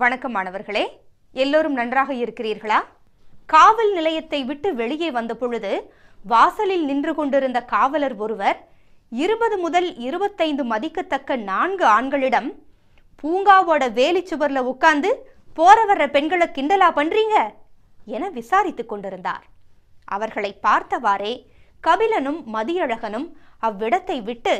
வணக்கம் மாணவர்களே எல்லோரும் நன்றாக இருக்கிறீர்களா காவல் நிலையத்தை விட்டு வெளியே வந்த பொழுது வாசலில் நின்று கொண்டிருந்த காவலர் ஒருவர் இருபது முதல் இருபத்தைந்து மதிக்கத்தக்க நான்கு ஆண்களிடம் பூங்காவோட வேலி சுவர்ல உட்கார்ந்து போற வர்ற பெண்களை கிண்டலா பண்றீங்க என விசாரித்துக் கொண்டிருந்தார் அவர்களை பார்த்தவாறே கபிலனும் மதியழகனும் அவ்விடத்தை விட்டு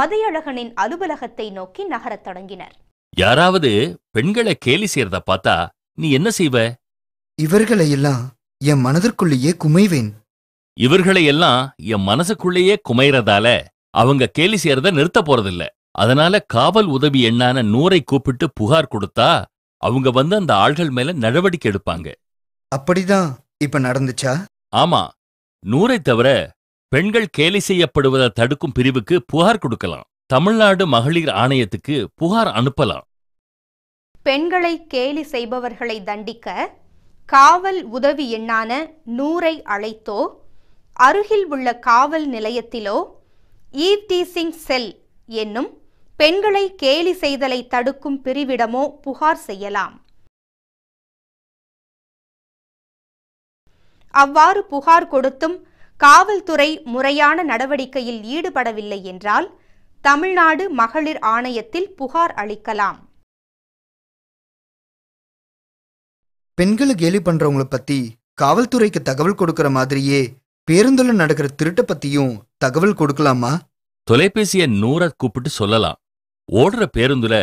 மதியழகனின் அலுவலகத்தை நோக்கி நகரத் தொடங்கினர் யாராவது பெண்களை கேலி செய்யறத பார்த்தா நீ என்ன செய்வ இவர்களையெல்லாம் என் மனதிற்குள்ளேயே குமைவேன் இவர்களையெல்லாம் என் மனசுக்குள்ளேயே குமைறதால அவங்க கேலி செய்யறத நிறுத்த போறதில்ல அதனால காவல் உதவி எண்ணான நூரை கூப்பிட்டு புகார் கொடுத்தா அவங்க வந்து அந்த ஆள்கள் மேல நடவடிக்கை எடுப்பாங்க அப்படிதான் இப்ப நடந்துச்சா ஆமா நூரை தவிர பெண்கள் கேலி செய்யப்படுவதை தடுக்கும் பிரிவுக்கு புகார் கொடுக்கலாம் தமிழ்நாடு மகளிர் ஆணையத்துக்கு புகார் அனுப்பலாம் பெண்களை கேலி செய்பவர்களை தண்டிக்க காவல் உதவி எண்ணான நூறை அழைத்தோ அருகில் உள்ள காவல் நிலையத்திலோ ஈவ்டீசிங் செல் என்னும் பெண்களை கேலி செய்தலை தடுக்கும் பிரிவிடமோ புகார் செய்யலாம் அவ்வாறு புகார் கொடுத்தும் காவல்துறை முறையான நடவடிக்கையில் ஈடுபடவில்லை என்றால் தமிழ்நாடு மகளிர் ஆணையத்தில் புகார் அளிக்கலாம் பெண்களை கேலி பண்றவங்களை பத்தி காவல்துறைக்கு தகவல் கொடுக்கற மாதிரியே பேருந்துல நடக்கிற திருட்ட பத்தியும் தகவல் கொடுக்கலாமா தொலைபேசிய நூற கூப்பிட்டு சொல்லலாம் ஓடுற பேருந்துல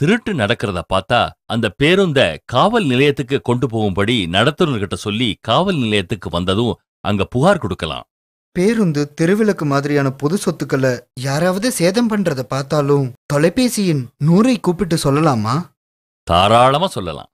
திருட்டு நடக்கிறத பார்த்தா அந்த பேருந்த காவல் நிலையத்துக்கு கொண்டு போகும்படி நடத்துனர்கிட்ட சொல்லி காவல் நிலையத்துக்கு வந்ததும் அங்க புகார் கொடுக்கலாம் பேருந்து தெருவிளக்கு மாதிரியான பொது சொத்துக்களை யாராவது சேதம் பண்றத பார்த்தாலும் தொலைபேசியின் நூறை கூப்பிட்டு சொல்லலாமா தாராளமா சொல்லலாம்